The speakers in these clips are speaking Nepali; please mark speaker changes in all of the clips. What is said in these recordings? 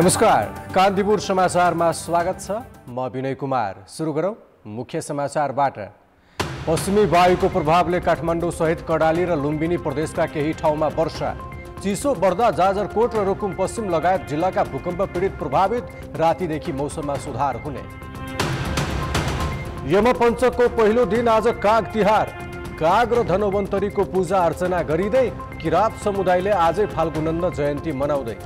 Speaker 1: नमस्कार कान्तिपुर समाचारमा स्वागत छ म विनय कुमार सुरु गरौँ मुख्य समाचारबाट पश्चिमी वायुको प्रभावले काठमाडौँ सहित कडाली र लुम्बिनी प्रदेशका केही ठाउँमा वर्षा चिसो बढ्दा जाजरकोट र रुकुम पश्चिम लगायत जिल्लाका भूकम्प पीडित प्रभावित रातिदेखि मौसममा सुधार हुने यमपञ्चकको पहिलो दिन आज काग तिहार काग र धनवन्तरीको पूजा अर्चना गरिँदै किराँत समुदायले आजै फाल्गुनन्द जयन्ती मनाउँदै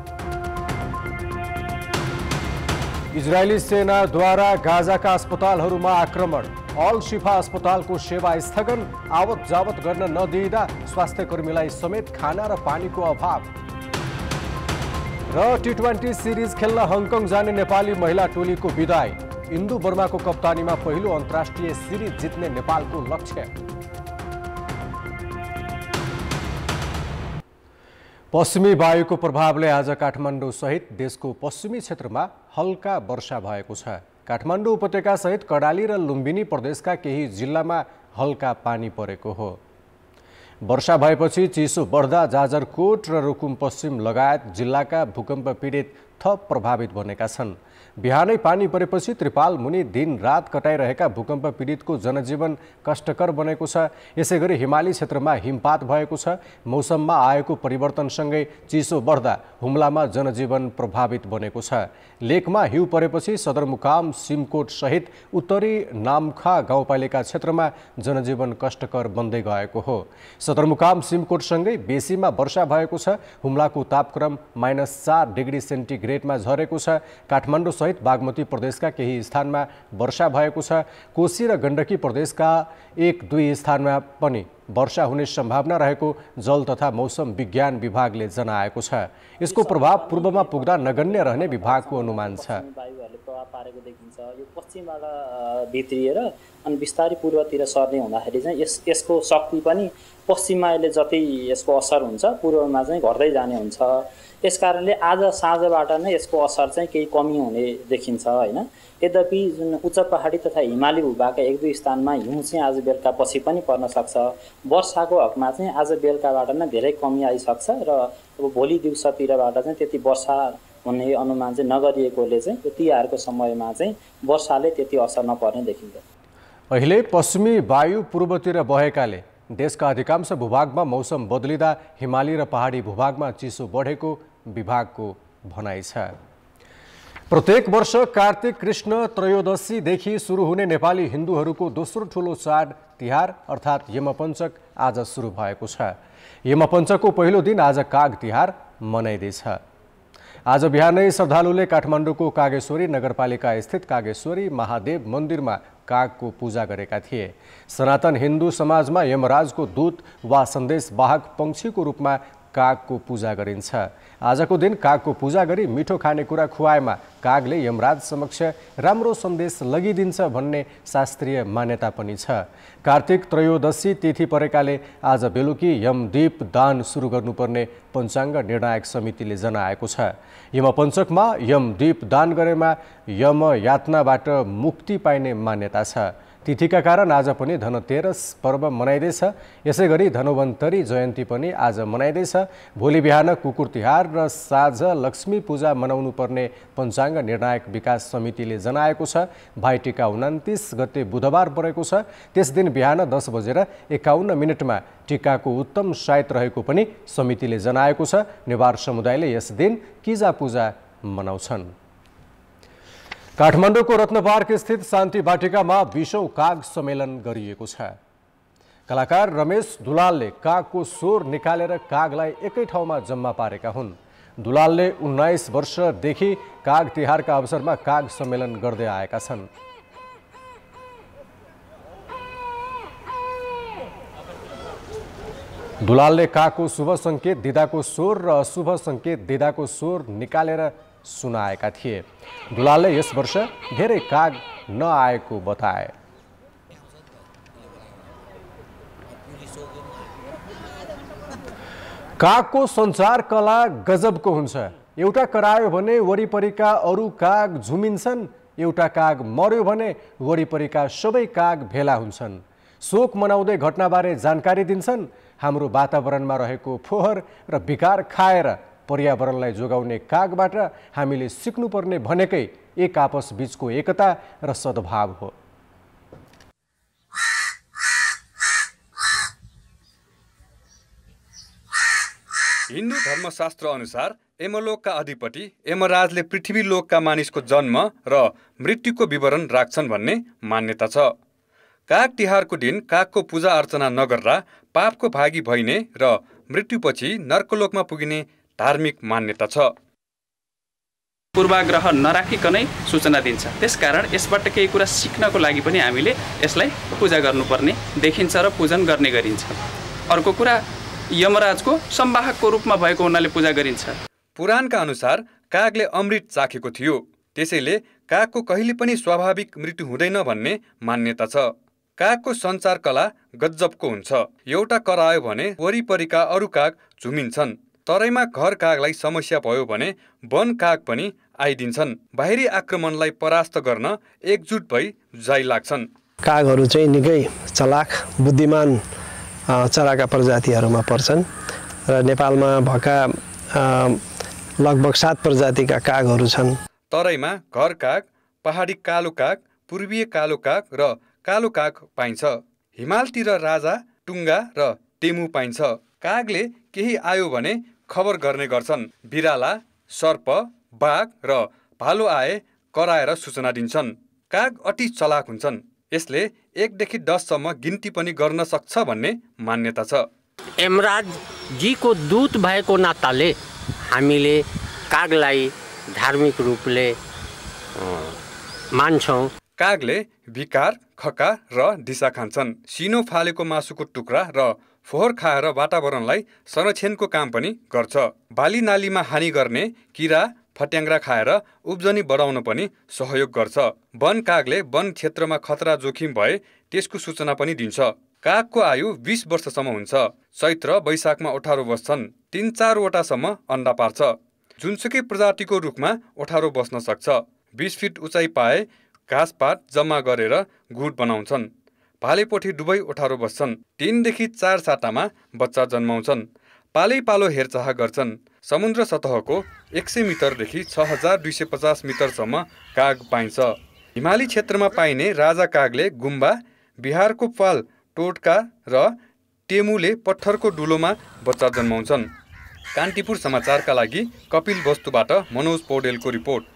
Speaker 1: इजरायली सेनाद्वारा गाजाका अस्पतालहरूमा आक्रमण अल शिफा अस्पतालको सेवा स्थगन आवत जावत गर्न नदिँदा स्वास्थ्यकर्मीलाई समेत खाना र पानीको अभाव र टी ट्वेन्टी सिरिज खेल्न हङकङ जाने नेपाली महिला टोलीको विदाय इन्दु वर्माको कप्तानीमा पहिलो अन्तर्राष्ट्रिय सिरिज जित्ने नेपालको लक्ष्य पश्चिमी वायुको प्रभावले आज काठमाडौँ सहित देशको पश्चिमी क्षेत्रमा हल्का वर्षा भएको छ काठमाडौँ सहित कडाली र लुम्बिनी प्रदेशका केही जिल्लामा हल्का पानी परेको हो वर्षा भएपछि चिसो बढ्दा जाजरकोट र रुकुम पश्चिम लगायत जिल्लाका भूकम्प पीडित थप प्रभावित बनेका छन् बिहानै पानी परेपछि त्रिपाल मुनि दिन रात कटाइरहेका भूकम्प पीडितको जनजीवन कष्टकर बनेको छ यसै गरी हिमाली क्षेत्रमा हिमपात भएको छ मौसममा आएको परिवर्तनसँगै चिसो बढ्दा हुम्लामा जनजीवन प्रभावित बनेको छ लेकमा हिउँ परेपछि सदरमुकाम सिमकोटसहित उत्तरी नामखा गाउँपालिका क्षेत्रमा जनजीवन कष्टकर बन्दै गएको हो सदरमुकाम सिमकोटसँगै बेसीमा वर्षा भएको छ हुम्लाको तापक्रम माइनस चार डिग्री सेन्टिग्रेड रेटमा झरेको छ काठमाडौँसहित बागमती प्रदेशका केही स्थानमा वर्षा भएको छ कोशी र गण्डकी प्रदेशका एक दुई स्थानमा पनि वर्षा हुने सम्भावना रहेको जल तथा मौसम विज्ञान विभागले जनाएको छ यसको प्रभाव पूर्वमा पुग्दा नगण्य रहने विभागको अनुमान छ वायुहरूले प्रभाव पारेको देखिन्छ यो पश्चिमबाट
Speaker 2: भित्रिएर अनि बिस्तारै पूर्वतिर सर्ने हुँदाखेरि चाहिँ यस यसको शक्ति पनि पश्चिममा अहिले जति यसको असर हुन्छ पूर्वमा चाहिँ घट्दै जाने हुन्छ त्यस कारणले आज साँझबाट नै यसको असर चाहिँ केही कमी हुने देखिन्छ होइन यद्यपि जुन उच्च पहाडी तथा हिमाली भूभागका एक दुई स्थानमा हिउँ चाहिँ आज बेलुका पछि पनि पर्न सक्छ वर्षाको हकमा चाहिँ आज बेलुकाबाट नै धेरै कमी आइसक्छ र अब भोलि दिउँसोतिरबाट चाहिँ त्यति वर्षा हुने अनुमान चाहिँ नगरिएकोले चाहिँ यो तिहारको समयमा चाहिँ वर्षाले त्यति असर नपर्ने देखिन्छ
Speaker 1: अहिले पश्चिमी वायु पूर्वतिर बहेकाले देशका अधिकांश भूभागमा मौसम बदलिँदा हिमाली र पहाडी भूभागमा चिसो बढेको विभागको भनाइ छ प्रत्येक वर्ष कार्तिक कृष्ण त्रयोदशीदेखि सुरु हुने नेपाली हिन्दूहरूको दोस्रो ठुलो चाड तिहार अर्थात् यमपञ्चक आज सुरु भएको छ यमपञ्चकको पहिलो दिन आज काग तिहार मनाइँदैछ आज बिहानै श्रद्धालुले काठमाडौँको कागेश्वरी नगरपालिका स्थित कागेश्वरी महादेव मन्दिरमा कागको पूजा गरेका थिए सनातन हिन्दू समाजमा यमराजको दूत वा सन्देशवाहक पङ्क्षीको रूपमा कागको पूजा गरिन्छ आजको दिन कागको पूजा गरी मिठो खानेकुरा खुवाएमा कागले यमराज समक्ष राम्रो सन्देश लगिदिन्छ भन्ने शास्त्रीय मान्यता पनि छ कार्तिक त्रयोदशी तिथि परेकाले आज बेलुकी यमदीप दान सुरु गर्नुपर्ने पञ्चाङ्ग निर्णायक समितिले जनाएको छ यमपञ्चकमा यमदीप दान गरेमा यमयातनाबाट मुक्ति पाइने मान्यता छ तिथिका कारण आज पनि धनतेरस पर्व मनाइँदैछ यसै गरी धनुवन्तरी जयन्ती पनि आज मनाइँदैछ भोलि बिहान कुकुर तिहार र साँझ लक्ष्मी पूजा मनाउनु पर्ने पञ्चाङ्ग निर्णायक विकास समितिले जनाएको छ भाइटिका उन्तिस गते बुधबार परेको छ त्यस दिन बिहान दस बजेर एकाउन्न मिनटमा टिकाको उत्तम सायत रहेको पनि समितिले जनाएको छ नेवार समुदायले यस दिन किजा पूजा मनाउँछन् काठमाडौँको रत्नपार्क स्थित शान्ति वाटिकामा बिसौँ काग सम्मेलन गरिएको छ कलाकार रमेश दुलालले कागको स्वर निकालेर कागलाई एकै ठाउँमा जम्मा पारेका हुन् दुलालले उन्नाइस वर्षदेखि काग तिहारका अवसरमा काग सम्मेलन गर्दै आएका छन् दुलालले कागको शुभ सङ्केत दिदाको स्वर र अशुभ सङ्केत दिदाको स्वर निकालेर सुनाएका थिए दुलालले यस वर्ष धेरै काग नआएको बताए कागको सञ्चार कला गजबको हुन्छ एउटा करायो भने वरिपरिका अरू काग झुमिन्छन् एउटा काग मर्यो भने वरिपरिका सबै काग भेला हुन्छन् शोक मनाउँदै घटनाबारे जानकारी दिन्छन् हाम्रो वातावरणमा रहेको फोहर र विकार खाएर पर्यावरणलाई जोगाउने कागबाट हामीले सिक्नुपर्ने भनेकै एक आपस बिचको एकता र सद्भाव हो
Speaker 2: हिन्दू धर्मशास्त्र अनुसार यमलोकका अधिपति यमराजले पृथ्वी लोकका मानिसको जन्म र मृत्युको विवरण राख्छन् भन्ने मान्यता छ काग तिहारको दिन कागको पूजा अर्चना नगर्दा पापको भागी भइने र मृत्युपछि नर्कलोकमा पुगिने धार्मिक मान्यता छ पूर्वाग्रह नराखिकनै सूचना दिन्छ त्यसकारण यसबाट केही कुरा सिक्नको लागि पनि हामीले यसलाई पूजा गर्नुपर्ने देखिन्छ र पूजन गर्ने गरिन्छ अर्को कुरा यमराजको सम्वाहकको रूपमा भएको हुनाले पूजा गरिन्छ पुराणका अनुसार कागले अमृत चाखेको थियो त्यसैले कागको कहिले पनि स्वाभाविक मृत्यु हुँदैन भन्ने मान्यता छ कागको सञ्चार कला गजबको हुन्छ एउटा करायो भने वरिपरिका अरू काग झुमिन्छन् तराईमा घर कागलाई समस्या भयो भने वन काग पनि आइदिन्छन् बाहिरी आक्रमणलाई परास्त गर्न एकजुट भई जाइ लाग्छन्
Speaker 1: कागहरू चाहिँ निकै चलाख बुद्धिमान चराका प्रजातिहरूमा
Speaker 2: पर्छन् र नेपालमा भएका लगभग सात प्रजातिका कागहरू छन् तराईमा घर काग पहाडी कालो काग पूर्वीय कालो काग र कालो काग पाइन्छ हिमालतिर राजा टुङ्गा र टेमु पाइन्छ कागले केही आयो भने खबर गर्ने गर्छन् बिराला सर्प बाघ र भालु आए कराएर सूचना दिन्छन् काग अति चलाक हुन्छन् यसले एकदेखि दससम्म गिन्ती पनि गर्न सक्छ भन्ने मान्यता छ
Speaker 1: यमराजीको दूत भएको नाताले हामीले कागलाई धार्मिक रूपले मान्छौँ कागले विकार
Speaker 2: खका र दिशा खान्छन् सिनो फालेको मासुको टुक्रा र फोहोर खाएर वातावरणलाई संरक्षणको काम पनि गर्छ बाली नालीमा हानि गर्ने किरा फट्याङ्ग्रा खाएर उब्जनी बढाउन पनि सहयोग गर्छ वन कागले वन क्षेत्रमा खतरा जोखिम भए त्यसको सूचना पनि दिन्छ कागको आयु बिस वर्षसम्म हुन्छ चैत्र वैशाखमा ओठारो बस्छन् तिन चारवटासम्म अन्डा पार्छ जुनसुकै प्रजातिको रूपमा ओठारो बस्न सक्छ बिस फिट उचाइ पाए घाँसपात जम्मा गरेर गुड बनाउँछन् भालेपोठी दुवै ओठारो बस्छन् तिनदेखि चार सातामा बच्चा जन्माउँछन् पालै पालो हेरचाह गर्छन् समुद्र सतहको एक सय मिटरदेखि छ हजार दुई सय पचास मिटरसम्म काग पाइन्छ हिमाली क्षेत्रमा पाइने राजा कागले गुम्बा बिहारको पाल टोटका र टेमुले पत्थरको डुलोमा बच्चा जन्माउँछन् कान्तिपुर समाचारका लागि कपिल वस्तुबाट मनोज पौडेलको रिपोर्ट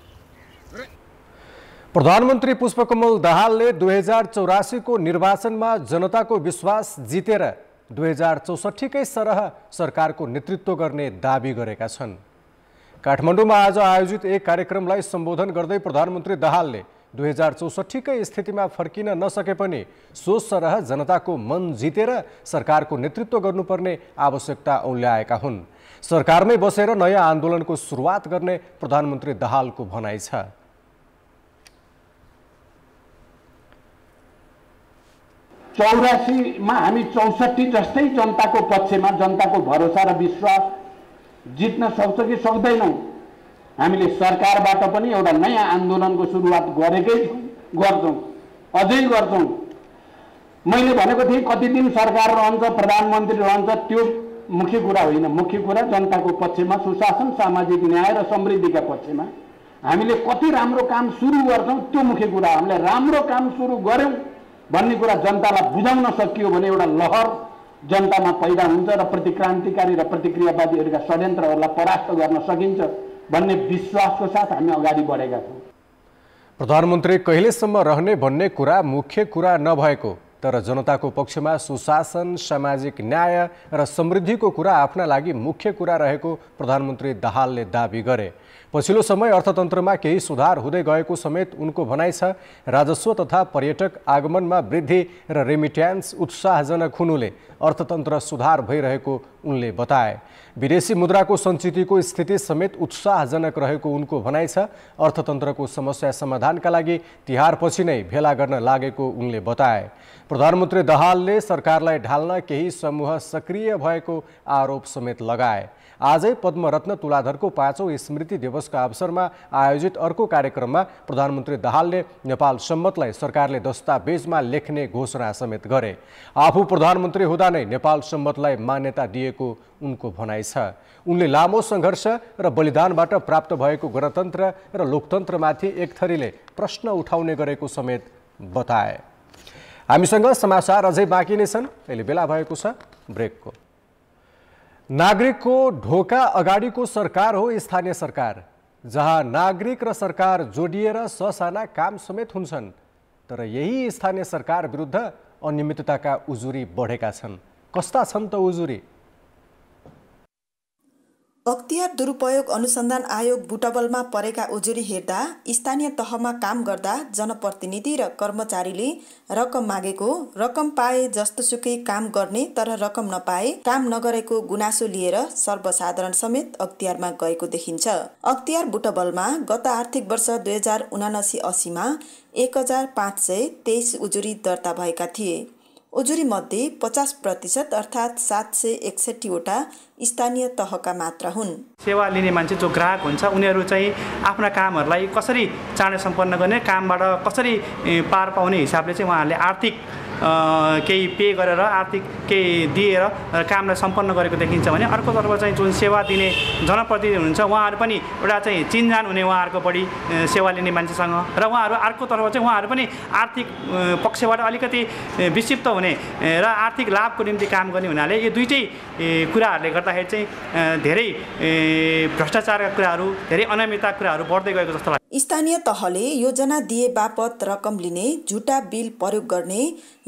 Speaker 1: प्रधानमन्त्री पुष्पकमल दाहालले दुई हजार चौरासीको निर्वाचनमा जनताको विश्वास जितेर दुई हजार चौसठीकै सरह सरकारको नेतृत्व गर्ने दावी गरेका छन् काठमाडौँमा आज आयोजित एक कार्यक्रमलाई सम्बोधन गर्दै प्रधानमन्त्री दाहालले दुई हजार चौसठीकै स्थितिमा फर्किन नसके पनि सो सरह जनताको मन जितेर सरकारको नेतृत्व गर्नुपर्ने आवश्यकता औल्याएका हुन् सरकारमै बसेर नयाँ आन्दोलनको सुरुवात गर्ने प्रधानमन्त्री दाहालको भनाइ छ चौरासीमा हामी चौसठी जस्तै जनताको पक्षमा जनताको भरोसा र विश्वास जित्न सक्छ कि सक्दैनौँ हामीले सरकारबाट पनि एउटा नयाँ आन्दोलनको सुरुवात गरेकै गर्छौँ अझै गर्छौँ मैले भनेको थिएँ कति दिन सरकार रहन्छ प्रधानमन्त्री रहन्छ त्यो मुख्य कुरा होइन मुख्य कुरा जनताको पक्षमा सुशासन सामाजिक न्याय र समृद्धिका पक्षमा हामीले कति राम्रो काम सुरु गर्छौँ त्यो मुख्य कुरा हामीले राम्रो काम सुरु गऱ्यौँ भन्ने कुरा जनतालाई बुझाउन सकियो भने एउटा लहर जनतामा पैदा हुन्छ र प्रतिक्रान्तिकारी र प्रतिक्रियावादीहरूका षड्यन्त्रहरूलाई परास्त गर्न सकिन्छ भन्ने विश्वासको साथ हामी अगाडि बढेका छौँ प्रधानमन्त्री कहिलेसम्म रहने भन्ने कुरा मुख्य कुरा नभएको तर जनताको पक्षमा सुशासन सामाजिक न्याय र समृद्धिको कुरा आफ्ना लागि मुख्य कुरा रहेको प्रधानमन्त्री दाहालले दावी गरे पछिल्लो समय अर्थतन्त्रमा केही सुधार हुँदै गएको समेत उनको भनाइ छ राजस्व तथा पर्यटक आगमनमा वृद्धि र रेमिट्यान्स उत्साहजनक हुनुले अर्थतन्त्र सुधार भइरहेको उनले बताए विदेशी मुद्राको सञ्चितको स्थिति समेत उत्साहजनक रहेको उनको भनाइ छ अर्थतन्त्रको समस्या समाधानका लागि तिहारपछि नै भेला गर्न लागेको उनले बताए प्रधानमन्त्री दहालले सरकारलाई ढाल्न केही समूह सक्रिय भएको आरोप समेत लगाए आजै पद्मरत्न तुलाधरको पाँचौँ स्मृति दिवसको अवसरमा आयोजित अर्को कार्यक्रममा प्रधानमन्त्री दाहालले नेपाल सम्मतलाई सरकारले दस्तावेजमा लेख्ने घोषणा समेत गरे आफू प्रधानमन्त्री हुँदा नै नेपाल सम्मतलाई मान्यता दिएको उनको भनाइ छ उनले लामो सङ्घर्ष र बलिदानबाट प्राप्त भएको गणतन्त्र र लोकतन्त्रमाथि एक थरीले प्रश्न उठाउने गरेको समेत बताए हामीसँग समाचार अझै बाँकी नै छन् अहिले बेला भएको छ ब्रेकको नागरिकको ढोका अगाडिको सरकार हो स्थानीय सरकार जहाँ नागरिक र सरकार जोडिएर ससाना काम समेत हुन्छन् तर यही स्थानीय सरकार विरुद्ध अनियमितताका उजुरी बढेका छन् कस्ता छन् त उजुरी
Speaker 3: अख्तियार दुरुपयोग अनुसन्धान आयोग बुटबलमा परेका उजुरी हेर्दा स्थानीय तहमा काम गर्दा जनप्रतिनिधि र कर्मचारीले रकम मागेको रकम पाए जस्तोसुकै काम गर्ने तर रकम नपाए काम नगरेको गुनासो लिएर सर्वसाधारण समेत अख्तियारमा गएको देखिन्छ अख्तियार बुटबलमा गत आर्थिक वर्ष दुई हजार उनासी असीमा एक हजार पाँच सय तेइस उजुरी दर्ता भएका थिए ओजुरीमध्ये पचास प्रतिशत अर्थात् सात सय एकसठीवटा स्थानीय तहका मात्र हुन्
Speaker 2: सेवा लिने मान्छे जो ग्राहक हुन्छ उनीहरू चाहिँ आफ्ना कामहरूलाई कसरी चाँडै सम्पन्न गर्ने कामबाट कसरी पार पाउने हिसाबले चाहिँ उहाँहरूले आर्थिक केही पे गरेर आर्थिक केही दिएर कामलाई सम्पन्न गरेको देखिन्छ भने अर्कोतर्फ चाहिँ जुन सेवा दिने जनप्रतिनिधि हुनुहुन्छ उहाँहरू पनि एउटा चाहिँ चिन्जान हुने उहाँहरूको बढी सेवा लिने मान्छेसँग र उहाँहरू अर्कोतर्फ चाहिँ उहाँहरू पनि आर्थिक पक्षबाट अलिकति विक्षिप्त हुने र आर्थिक लाभको निम्ति काम गर्ने हुनाले यो दुइटै कुराहरूले गर्दाखेरि चाहिँ धेरै भ्रष्टाचारका कुराहरू धेरै अनियमितता कुराहरू बढ्दै गएको जस्तो लाग्छ
Speaker 3: स्थानीय तहले योजना दिए बापत रकम लिने झुटा बिल प्रयोग गर्ने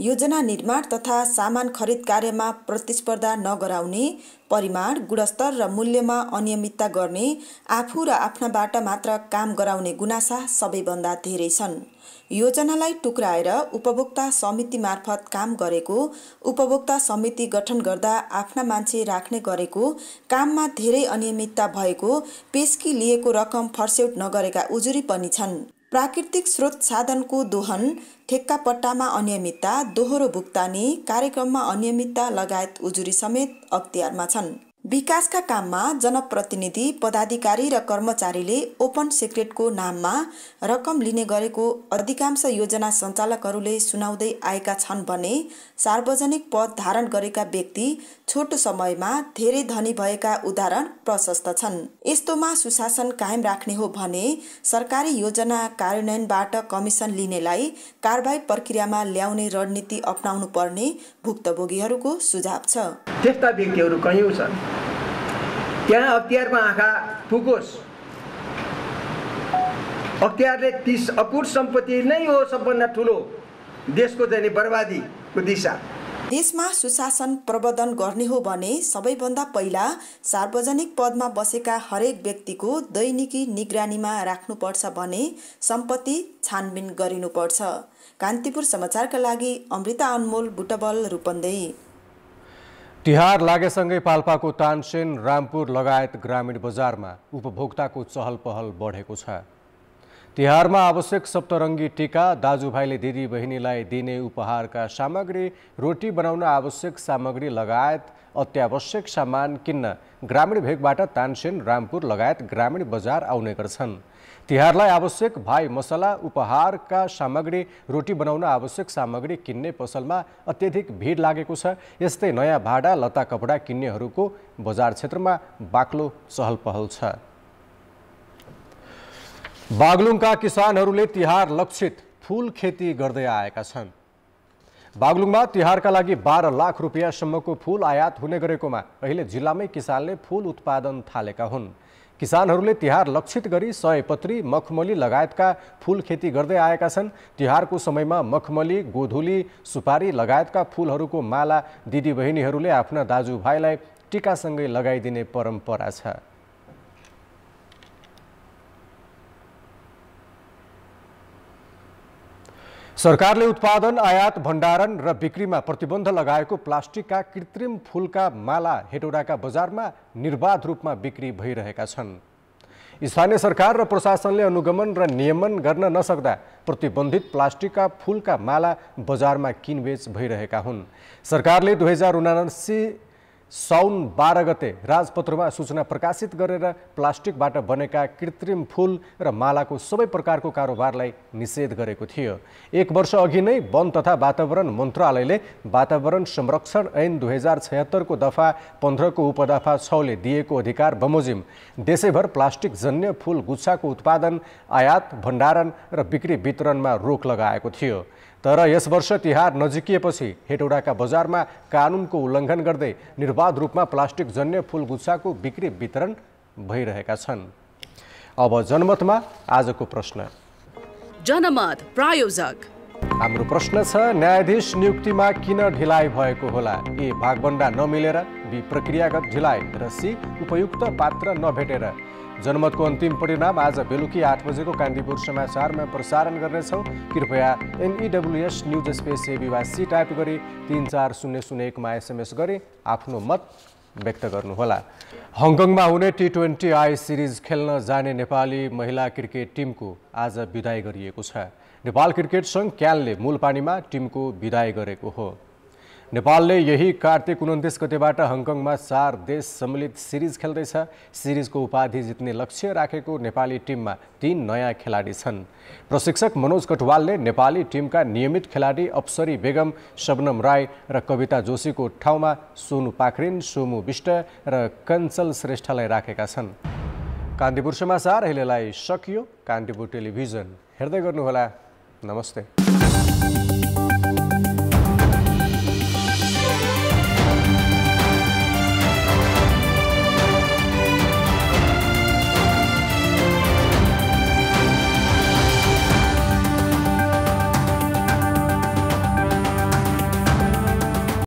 Speaker 3: योजना निर्माण तथा सामान खरिद कार्यमा प्रतिस्पर्धा नगराउने परिमाण गुणस्तर र मूल्यमा अनियमितता गर्ने आफू र आफ्नाबाट मात्र काम गराउने गुनासा सबैभन्दा धेरै छन् योजनालाई टुक्राएर उपभोक्ता समिति मार्फत काम गरेको उपभोक्ता समिति गठन गर्दा आफ्ना मान्छे राख्ने गरेको काममा धेरै अनियमितता भएको पेस्की लिएको रकम फर्स्यौट नगरेका उजुरी पनि छन् प्राकृतिक स्रोत साधनको दोहन ठेक्कापट्टामा अनियमितता दोहोरो भुक्तानी कार्यक्रममा अनियमितता लगायत उजुरी समेत अख्तियारमा छन् विकासका काममा जनप्रतिनिधि पदाधिकारी र कर्मचारीले ओपन सिक्रेटको नाममा रकम लिने गरेको अधिकांश योजना सञ्चालकहरूले सुनाउँदै आएका छन् भने सार्वजनिक पद धारण गरेका व्यक्ति छोटो समयमा धेरै धनी भएका उदाहरण प्रशस्त छन् यस्तोमा सुशासन कायम राख्ने हो भने सरकारी योजना कार्यान्वयनबाट कमिसन लिनेलाई कारवाही प्रक्रियामा ल्याउने रणनीति अप्नाउनु पर्ने भुक्तभोगीहरूको सुझाव छ त्यस्ता व्यक्तिहरू कयौँ छन् त्यहाँ अख्तियारको आँखा फुकोस् अख्तियारले तिस अकुट सम्पत्ति नै हो सबभन्दा ठुलो देशको चाहिँ बर्बादीको दिशा देशमा सुशासन प्रवर्धन गर्ने हो भने सबैभन्दा पहिला सार्वजनिक पदमा बसेका हरेक व्यक्तिको दैनिकी निगरानीमा राख्नुपर्छ भने सम्पत्ति छानबिन गरिनुपर्छ कान्तिपुर समाचारका लागि अमृता अनमोल बुटबल रूपन्देही
Speaker 1: तिहार लागेसँगै पाल्पाको तानसेन रामपुर लगायत ग्रामीण बजारमा उपभोक्ताको चहल पहल बढेको छ तिहारमा आवश्यक सप्तरङ्गी टिका दाजुभाइले दिदी बहिनीलाई दिने उपहारका सामग्री रोटी बनाउन आवश्यक सामग्री लगायत अत्यावश्यक सामान किन्न ग्रामीण भेगबाट तानसेन रामपुर लगायत ग्रामीण बजार आउने गर्छन् तिहारलाई आवश्यक भाइ मसला उपहारका सामग्री रोटी बनाउन आवश्यक सामग्री किन्ने पसलमा अत्यधिक भिड लागेको छ यस्तै नयाँ भाडा लता कपडा किन्नेहरूको बजार क्षेत्रमा बाक्लो चहल पहल छ बागलुङका किसानहरूले तिहार लक्षित फुल खेती गर्दै आएका छन् बागलुङमा तिहारका लागि बाह्र लाख रुपियाँसम्मको फुल आयात हुने गरेकोमा अहिले जिल्लामै किसानले फुल उत्पादन थालेका हुन् किसानहरूले तिहार लक्षित गरी सयपत्री मखमली लगायतका फुल खेती गर्दै आएका छन् तिहारको समयमा मखमली गोधुली सुपारी लगायतका फुलहरूको माला दिदीबहिनीहरूले आफ्ना दाजुभाइलाई टिकासँगै लगाइदिने परम्परा छ सरकारले उत्पादन आयात भण्डारण र बिक्रीमा प्रतिबन्ध लगाएको प्लास्टिकका कृत्रिम फुलका माला हेटौडाका बजारमा निर्वाध रूपमा बिक्री भइरहेका छन् स्थानीय सरकार र प्रशासनले अनुगमन र नियमन गर्न नसक्दा प्रतिबन्धित प्लास्टिकका फुलका माला बजारमा किनबेच भइरहेका हुन् सरकारले दुई हजार उनासी साउन बाह्र गते राजपत्रमा सूचना प्रकाशित गरेर प्लास्टिकबाट बनेका कृत्रिम फुल र मालाको सबै प्रकारको कारोबारलाई निषेध गरेको थियो एक वर्ष अघि नै वन तथा वातावरण मन्त्रालयले वातावरण संरक्षण ऐन दुई हजार छयत्तरको दफा पन्ध्रको उपदफा छले दिएको अधिकार बमोजिम देशैभर प्लास्टिकजन्य फुल गुच्छाको उत्पादन आयात भण्डारण र बिक्री वितरणमा रोक लगाएको थियो तर यस वर्ष तिहार नजिकिएपछि हेटौडाका बजारमा कानुनको उल्लङ्घन गर्दै निर्वाध रूपमा प्लास्टिक जन्य फुल बिक्री वितरण भइरहेका छन् अब जनमतमा आजको प्रश्न
Speaker 3: जनमत प्रायोजक
Speaker 1: हाम्रो प्रश्न छ न्यायाधीश नियुक्तिमा किन ढिलाइ भएको होला ए भागभन्डा नमिलेर बी प्रक्रियागत ढिलाइ र सी उपयुक्त पात्र नभेटेर जनमतको अन्तिम परिणाम आज बेलुकी आठ बजेको कान्तिपुर समाचारमा प्रसारण गर्नेछौँ कृपया एनइडब्लुएस न्युज स्पेस एबी वा सी टाइप गरी तिन चार शून्य शून्य एकमा एसएमएस गरी आफ्नो मत व्यक्त गर्नुहोला हङकङमा हुने टी ट्वेन्टी आई सिरिज खेल्न जाने नेपाली महिला क्रिकेट टिमको आज विदाय गरिएको छ नेपाल क्रिकेट सङ्घ क्यानले मूलपानीमा टिमको विदाई गरेको हो नेपालले यही कार्तिक उन्तिस गतेबाट हङकङमा चार देश सम्मिलित सिरिज खेल्दैछ सिरिजको उपाधि जित्ने लक्ष्य राखेको नेपाली टिममा तीन नयाँ खेलाडी छन् प्रशिक्षक मनोज कटवालले नेपाली टिमका नियमित खेलाडी अप्सरी बेगम शबनम राई र कविता जोशीको ठाउँमा सोनु पाखरिन सोमु विष्ट र कञ्चल श्रेष्ठलाई राखेका छन् कान्तिपुर समाचार अहिलेलाई सकियो कान्तिपुर टेलिभिजन हेर्दै गर्नुहोला नमस्ते